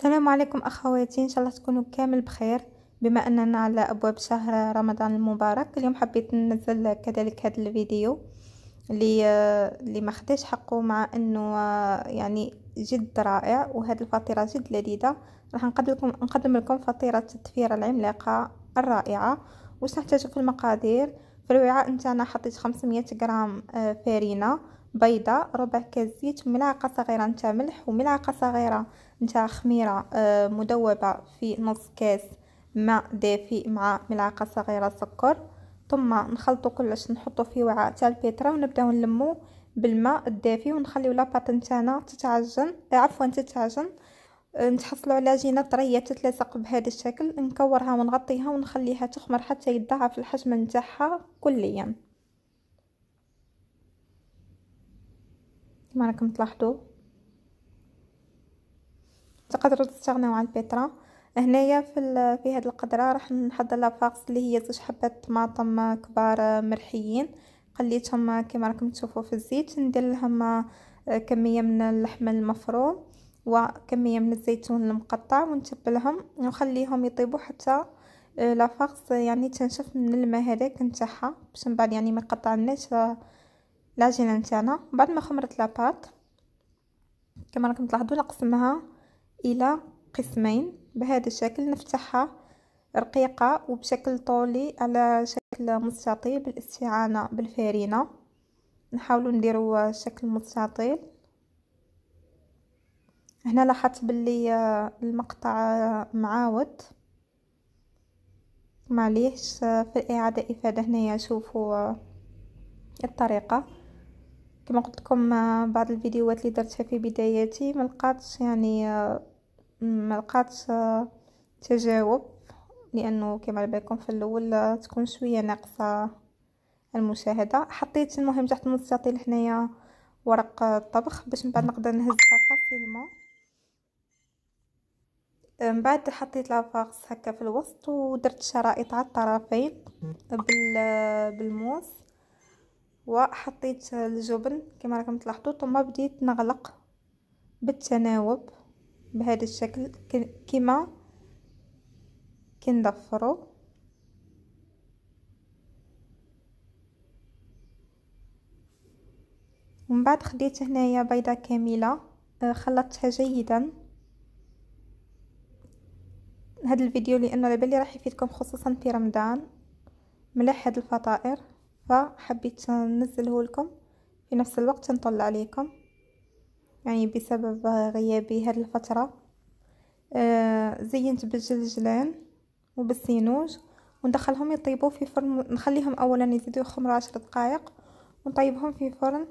السلام عليكم اخواتي ان شاء الله تكونوا كامل بخير بما اننا على ابواب شهر رمضان المبارك اليوم حبيت ننزل كذلك هذا الفيديو اللي اللي ما خداش حقه مع انه يعني جد رائع وهذه الفطيره جد لذيذه راح نقدم لكم نقدم لكم فطيره التفيره العملاقه الرائعه وسنحتاج في المقادير في الوعاء نتاعنا حطيت 500 غرام آه، فارينه بيضة ربع كاس زيت ملعقة صغيرة نتاع ملح وملعقة صغيرة نتاع خميرة آه، مدوبة في نص كاس ماء دافئ مع ملعقة صغيرة سكر ثم نخلطو كلش نحطو في وعاء تاع البيترا ونبداو نلمو بالماء الدافي ونخليو لاباط نتاعنا تتعجن آه، عفوا تتعجن آه، نتحصلوا على عجينه طريه تتلاصق بهذا الشكل نكورها ونغطيها ونخليها تخمر حتى يتضاعف الحجم نتاعها كليا كما راكم تلاحظوا تقدروا تستغناو عن البيترا هنايا في في هاد القدره راح نحضر لافاغس اللي هي زوج حبات طماطم كبار مرحيين قليتهم كما راكم تشوفوا في الزيت ندير لهم آه، كميه من اللحم المفروم وكميه من الزيتون المقطع ونتبلهم ونخليهم يطيبوا حتى آه، لا يعني تنشف من الماء هذاك نتاعها باش من بعد يعني ما نقطعلناش آه، العجينه نتاعنا بعد ما خمرت لاباط كما راكم تلاحظوا نقسمها الى قسمين بهذا الشكل نفتحها رقيقه وبشكل طولي على شكل مستطيل بالاستعانه بالفارينه نحاول نديرو شكل مستطيل هنا لاحظت باللي آه، المقطع آه، معاود معليش آه، في الاعاده افاده هنايا شوفوا الطريقه كما قلت لكم آه، بعض الفيديوهات اللي درتها في بداياتي ما لقاتش يعني آه، ما لقاتش آه، تجاوب لانه كما على بالكم في الاول تكون شويه ناقصه المشاهده حطيت المهم تحت المستطيل هنايا ورق الطبخ باش من بعد نقدر نهزها فاسيلمون من بعد حطيت لافاغس هكا في الوسط ودرت شرائط على الطرفين بالموس وحطيت الجبن كما راكم تلاحظوا ثم بديت نغلق بالتناوب بهذا الشكل كما كندفرو ومن بعد خديت هنايا بيضه كامله آه، خلطتها جيدا هذا الفيديو لانه على بالي راح يفيدكم خصوصا في رمضان ملح هاد الفطائر فحبيت ننزله لكم في نفس الوقت نطلع عليكم يعني بسبب غيابي هاد الفترة آه، زينت بالجلجلان وبالسينوج وندخلهم يطيبوا في فرن نخليهم اولا يزيدوا يخمروا عشر دقائق ونطيبهم في فرن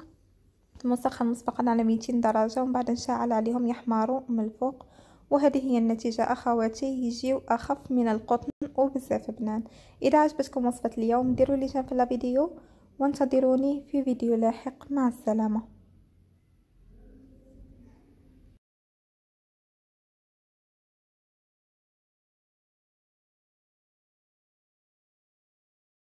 مسخن مسبقا على ميتين درجة ومن بعد نشعل عليهم يحمروا من الفوق وهذه هي النتيجة أخواتي يجيو أخف من القطن وبزاف بنان إذا عجبتكم وصفة اليوم ديروا لي في الفيديو وانتظروني في فيديو لاحق مع السلامة